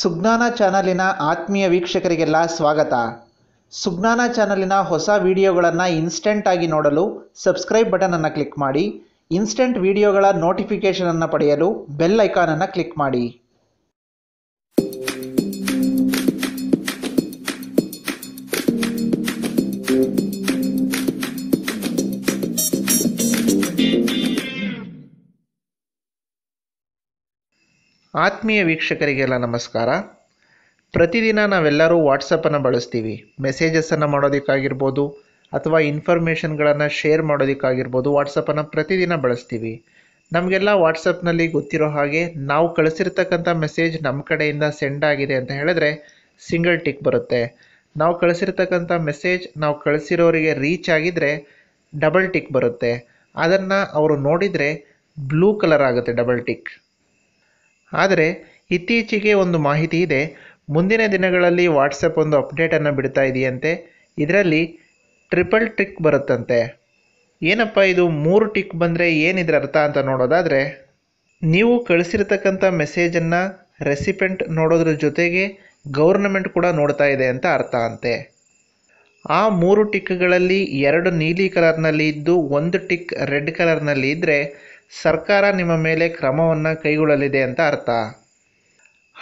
ಸುಜ್ಞಾನ ಚಾನಲಿನ ಆತ್ಮೀಯ ವೀಕ್ಷಕರಿಗೆಲ್ಲ ಸ್ವಾಗತ ಸುಜ್ಞಾನ ಚಾನಲಿನ ಹೊಸ ವಿಡಿಯೋಗಳನ್ನು ಇನ್ಸ್ಟೆಂಟಾಗಿ ನೋಡಲು ಸಬ್ಸ್ಕ್ರೈಬ್ ಬಟನನ್ನು ಕ್ಲಿಕ್ ಮಾಡಿ ಇನ್ಸ್ಟೆಂಟ್ ವಿಡಿಯೋಗಳ ನೋಟಿಫಿಕೇಷನನ್ನು ಪಡೆಯಲು ಬೆಲ್ ಐಕಾನನ್ನು ಕ್ಲಿಕ್ ಮಾಡಿ ಆತ್ಮೀಯ ವೀಕ್ಷಕರಿಗೆಲ್ಲ ನಮಸ್ಕಾರ ಪ್ರತಿದಿನ ನಾವೆಲ್ಲರೂ ವಾಟ್ಸಪ್ಪನ್ನು ಬಳಸ್ತೀವಿ ಮೆಸೇಜಸನ್ನು ಮಾಡೋದಕ್ಕಾಗಿರ್ಬೋದು ಅಥವಾ ಇನ್ಫಾರ್ಮೇಷನ್ಗಳನ್ನು ಶೇರ್ ಮಾಡೋದಕ್ಕಾಗಿರ್ಬೋದು ವಾಟ್ಸಪ್ಪನ್ನು ಪ್ರತಿದಿನ ಬಳಸ್ತೀವಿ ನಮಗೆಲ್ಲ ವಾಟ್ಸಪ್ನಲ್ಲಿ ಗೊತ್ತಿರೋ ಹಾಗೆ ನಾವು ಕಳಿಸಿರ್ತಕ್ಕಂಥ ಮೆಸೇಜ್ ನಮ್ಮ ಕಡೆಯಿಂದ ಸೆಂಡ್ ಆಗಿದೆ ಅಂತ ಹೇಳಿದ್ರೆ ಸಿಂಗಲ್ ಟಿಕ್ ಬರುತ್ತೆ ನಾವು ಕಳಿಸಿರ್ತಕ್ಕಂಥ ಮೆಸೇಜ್ ನಾವು ಕಳಿಸಿರೋರಿಗೆ ರೀಚ್ ಆಗಿದರೆ ಡಬಲ್ ಟಿಕ್ ಬರುತ್ತೆ ಅದನ್ನು ಅವರು ನೋಡಿದರೆ ಬ್ಲೂ ಕಲರ್ ಆಗುತ್ತೆ ಡಬಲ್ ಟಿಕ್ ಆದರೆ ಇತ್ತೀಚೆಗೆ ಒಂದು ಮಾಹಿತಿ ಇದೆ ಮುಂದಿನ ದಿನಗಳಲ್ಲಿ ವಾಟ್ಸಪ್ ಒಂದು ಅಪ್ಡೇಟನ್ನು ಬಿಡ್ತಾ ಇದೆಯಂತೆ ಇದರಲ್ಲಿ ಟ್ರಿಪಲ್ ಟಿಕ್ ಬರುತ್ತಂತೆ ಏನಪ್ಪ ಇದು ಮೂರು ಟಿಕ್ ಬಂದರೆ ಏನಿದ್ರ ಅರ್ಥ ಅಂತ ನೋಡೋದಾದರೆ ನೀವು ಕಳಿಸಿರ್ತಕ್ಕಂಥ ಮೆಸೇಜನ್ನು ರೆಸಿಪೆಂಟ್ ನೋಡೋದ್ರ ಜೊತೆಗೆ ಗೌರ್ನಮೆಂಟ್ ಕೂಡ ನೋಡ್ತಾ ಇದೆ ಅಂತ ಅರ್ಥ ಅಂತೆ ಆ ಮೂರು ಟಿಕ್ಗಳಲ್ಲಿ ಎರಡು ನೀಲಿ ಕಲರ್ನಲ್ಲಿ ಇದ್ದು ಒಂದು ಟಿಕ್ ರೆಡ್ ಕಲರ್ನಲ್ಲಿ ಇದ್ದರೆ ಸರ್ಕಾರ ನಿಮ್ಮ ಮೇಲೆ ಕ್ರಮವನ್ನು ಕೈಗೊಳ್ಳಲಿದೆ ಅಂತ ಅರ್ಥ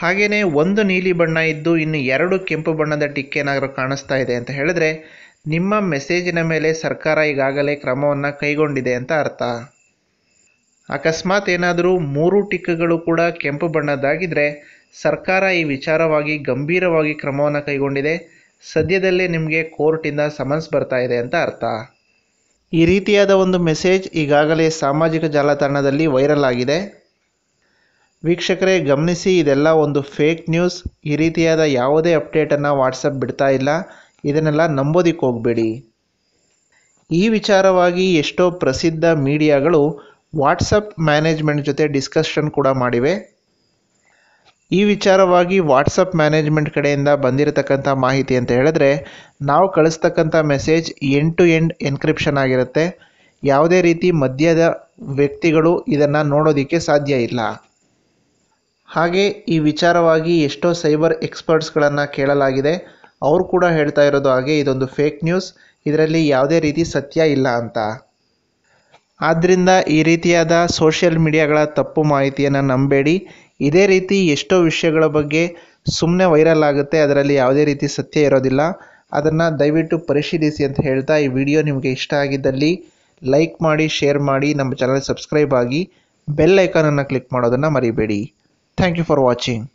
ಹಾಗೆಯೇ ಒಂದು ನೀಲಿ ಬಣ್ಣ ಇದ್ದು ಇನ್ನು ಎರಡು ಕೆಂಪು ಬಣ್ಣದ ಟಿಕ್ ಏನಾದರೂ ಕಾಣಿಸ್ತಾ ಇದೆ ಅಂತ ಹೇಳಿದ್ರೆ ನಿಮ್ಮ ಮೆಸೇಜಿನ ಮೇಲೆ ಸರ್ಕಾರ ಈಗಾಗಲೇ ಕ್ರಮವನ್ನು ಕೈಗೊಂಡಿದೆ ಅಂತ ಅರ್ಥ ಅಕಸ್ಮಾತ್ ಏನಾದರೂ ಮೂರು ಟಿಕ್ಗಳು ಕೂಡ ಕೆಂಪು ಬಣ್ಣದ್ದಾಗಿದ್ದರೆ ಸರ್ಕಾರ ಈ ವಿಚಾರವಾಗಿ ಗಂಭೀರವಾಗಿ ಕ್ರಮವನ್ನು ಕೈಗೊಂಡಿದೆ ಸದ್ಯದಲ್ಲೇ ನಿಮಗೆ ಕೋರ್ಟಿಂದ ಸಮನ್ಸ್ ಬರ್ತಾ ಇದೆ ಅಂತ ಅರ್ಥ ಈ ರೀತಿಯಾದ ಒಂದು ಮೆಸೇಜ್ ಈಗಾಗಲೇ ಸಾಮಾಜಿಕ ಜಾಲತಾಣದಲ್ಲಿ ವೈರಲ್ ಆಗಿದೆ ವೀಕ್ಷಕರೇ ಗಮನಿಸಿ ಇದೆಲ್ಲ ಒಂದು ಫೇಕ್ ನ್ಯೂಸ್ ಈ ರೀತಿಯಾದ ಯಾವುದೇ ಅಪ್ಡೇಟನ್ನು ವಾಟ್ಸಪ್ ಬಿಡ್ತಾ ಇಲ್ಲ ಇದನ್ನೆಲ್ಲ ನಂಬೋದಿಕ್ಕೆ ಹೋಗಬೇಡಿ ಈ ವಿಚಾರವಾಗಿ ಎಷ್ಟೋ ಪ್ರಸಿದ್ಧ ಮೀಡಿಯಾಗಳು ವಾಟ್ಸಪ್ ಮ್ಯಾನೇಜ್ಮೆಂಟ್ ಜೊತೆ ಡಿಸ್ಕಷನ್ ಕೂಡ ಮಾಡಿವೆ ಈ ವಿಚಾರವಾಗಿ ವಾಟ್ಸಪ್ ಮ್ಯಾನೇಜ್ಮೆಂಟ್ ಕಡೆಯಿಂದ ಬಂದಿರತಕ್ಕಂಥ ಮಾಹಿತಿ ಅಂತ ಹೇಳಿದ್ರೆ ನಾವು ಕಳಿಸ್ತಕ್ಕಂಥ message end to end encryption ಆಗಿರುತ್ತೆ ಯಾವುದೇ ರೀತಿ ಮಧ್ಯದ ವ್ಯಕ್ತಿಗಳು ಇದನ್ನು ನೋಡೋದಕ್ಕೆ ಸಾಧ್ಯ ಇಲ್ಲ ಹಾಗೆ ಈ ವಿಚಾರವಾಗಿ ಎಷ್ಟೋ ಸೈಬರ್ ಎಕ್ಸ್ಪರ್ಟ್ಸ್ಗಳನ್ನು ಕೇಳಲಾಗಿದೆ ಅವರು ಕೂಡ ಹೇಳ್ತಾ ಇರೋದು ಹಾಗೆ ಇದೊಂದು ಫೇಕ್ ನ್ಯೂಸ್ ಇದರಲ್ಲಿ ಯಾವುದೇ ರೀತಿ ಸತ್ಯ ಇಲ್ಲ ಅಂತ ಆದ್ದರಿಂದ ಈ ರೀತಿಯಾದ ಸೋಷಿಯಲ್ ಮೀಡಿಯಾಗಳ ತಪ್ಪು ಮಾಹಿತಿಯನ್ನು ನಂಬೇಡಿ ಇದೇ ರೀತಿ ಎಷ್ಟೋ ವಿಷಯಗಳ ಬಗ್ಗೆ ಸುಮ್ಮನೆ ವೈರಲ್ ಆಗುತ್ತೆ ಅದರಲ್ಲಿ ಯಾವುದೇ ರೀತಿ ಸತ್ಯ ಇರೋದಿಲ್ಲ ಅದನ್ನು ದಯವಿಟ್ಟು ಪರಿಶೀಲಿಸಿ ಅಂತ ಹೇಳ್ತಾ ಈ ವಿಡಿಯೋ ನಿಮಗೆ ಇಷ್ಟ ಆಗಿದ್ದಲ್ಲಿ ಲೈಕ್ ಮಾಡಿ ಶೇರ್ ಮಾಡಿ ನಮ್ಮ ಚಾನಲ್ ಸಬ್ಸ್ಕ್ರೈಬ್ ಆಗಿ ಬೆಲ್ ಐಕಾನನ್ನು ಕ್ಲಿಕ್ ಮಾಡೋದನ್ನು ಮರಿಬೇಡಿ ಥ್ಯಾಂಕ್ ಯು ಫಾರ್ ವಾಚಿಂಗ್